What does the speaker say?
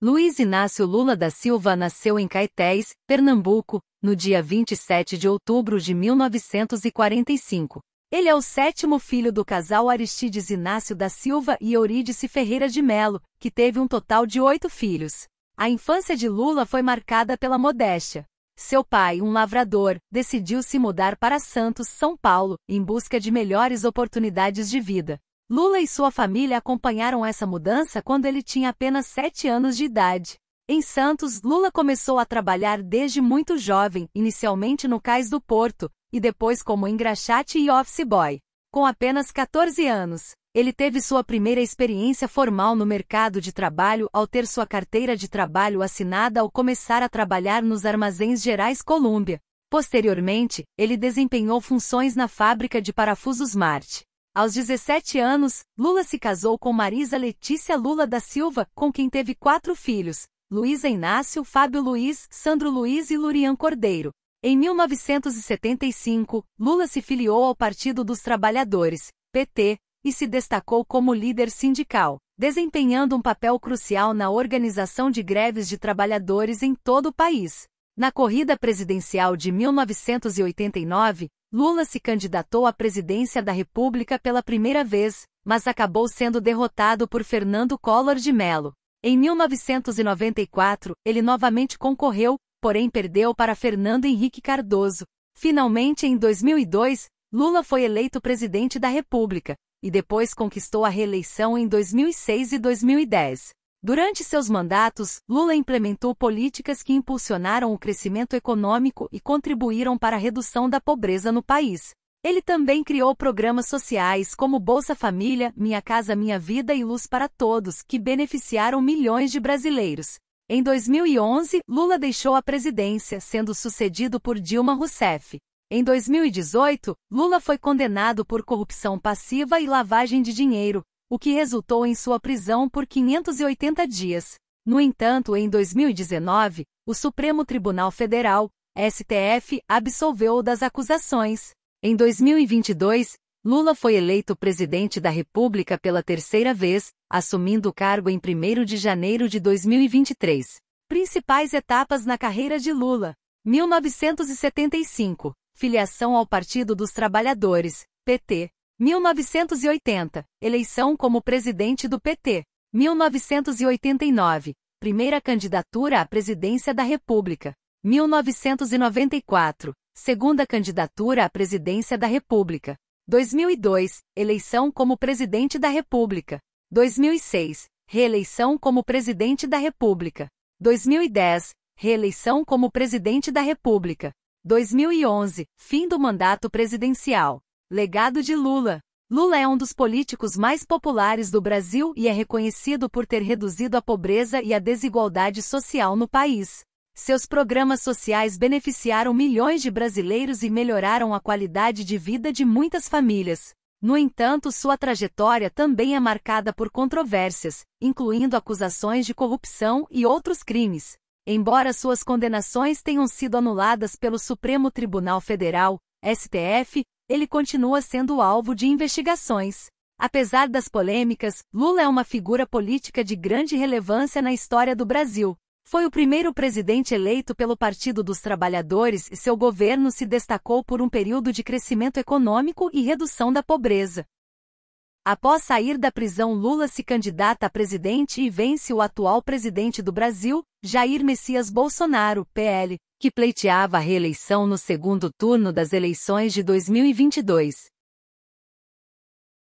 Luiz Inácio Lula da Silva nasceu em Caetés, Pernambuco, no dia 27 de outubro de 1945. Ele é o sétimo filho do casal Aristides Inácio da Silva e Eurídice Ferreira de Melo, que teve um total de oito filhos. A infância de Lula foi marcada pela modéstia. Seu pai, um lavrador, decidiu se mudar para Santos, São Paulo, em busca de melhores oportunidades de vida. Lula e sua família acompanharam essa mudança quando ele tinha apenas 7 anos de idade. Em Santos, Lula começou a trabalhar desde muito jovem, inicialmente no Cais do Porto, e depois como engraxate e office boy. Com apenas 14 anos, ele teve sua primeira experiência formal no mercado de trabalho ao ter sua carteira de trabalho assinada ao começar a trabalhar nos Armazéns Gerais Colômbia. Posteriormente, ele desempenhou funções na fábrica de parafusos Marte. Aos 17 anos, Lula se casou com Marisa Letícia Lula da Silva, com quem teve quatro filhos: Luísa Inácio, Fábio Luiz, Sandro Luiz e Lurian Cordeiro. Em 1975, Lula se filiou ao Partido dos Trabalhadores, PT, e se destacou como líder sindical, desempenhando um papel crucial na organização de greves de trabalhadores em todo o país. Na corrida presidencial de 1989, Lula se candidatou à presidência da República pela primeira vez, mas acabou sendo derrotado por Fernando Collor de Mello. Em 1994, ele novamente concorreu, porém perdeu para Fernando Henrique Cardoso. Finalmente, em 2002, Lula foi eleito presidente da República, e depois conquistou a reeleição em 2006 e 2010. Durante seus mandatos, Lula implementou políticas que impulsionaram o crescimento econômico e contribuíram para a redução da pobreza no país. Ele também criou programas sociais como Bolsa Família, Minha Casa Minha Vida e Luz para Todos, que beneficiaram milhões de brasileiros. Em 2011, Lula deixou a presidência, sendo sucedido por Dilma Rousseff. Em 2018, Lula foi condenado por corrupção passiva e lavagem de dinheiro, o que resultou em sua prisão por 580 dias. No entanto, em 2019, o Supremo Tribunal Federal, STF, absolveu-o das acusações. Em 2022, Lula foi eleito presidente da República pela terceira vez, assumindo o cargo em 1 de janeiro de 2023. Principais etapas na carreira de Lula: 1975 filiação ao Partido dos Trabalhadores, PT. 1980, eleição como presidente do PT. 1989, primeira candidatura à presidência da República. 1994, segunda candidatura à presidência da República. 2002, eleição como presidente da República. 2006, reeleição como presidente da República. 2010, reeleição como presidente da República. 2011, fim do mandato presidencial. Legado de Lula. Lula é um dos políticos mais populares do Brasil e é reconhecido por ter reduzido a pobreza e a desigualdade social no país. Seus programas sociais beneficiaram milhões de brasileiros e melhoraram a qualidade de vida de muitas famílias. No entanto, sua trajetória também é marcada por controvérsias, incluindo acusações de corrupção e outros crimes. Embora suas condenações tenham sido anuladas pelo Supremo Tribunal Federal, STF, ele continua sendo alvo de investigações. Apesar das polêmicas, Lula é uma figura política de grande relevância na história do Brasil. Foi o primeiro presidente eleito pelo Partido dos Trabalhadores e seu governo se destacou por um período de crescimento econômico e redução da pobreza. Após sair da prisão, Lula se candidata a presidente e vence o atual presidente do Brasil, Jair Messias Bolsonaro, PL, que pleiteava a reeleição no segundo turno das eleições de 2022.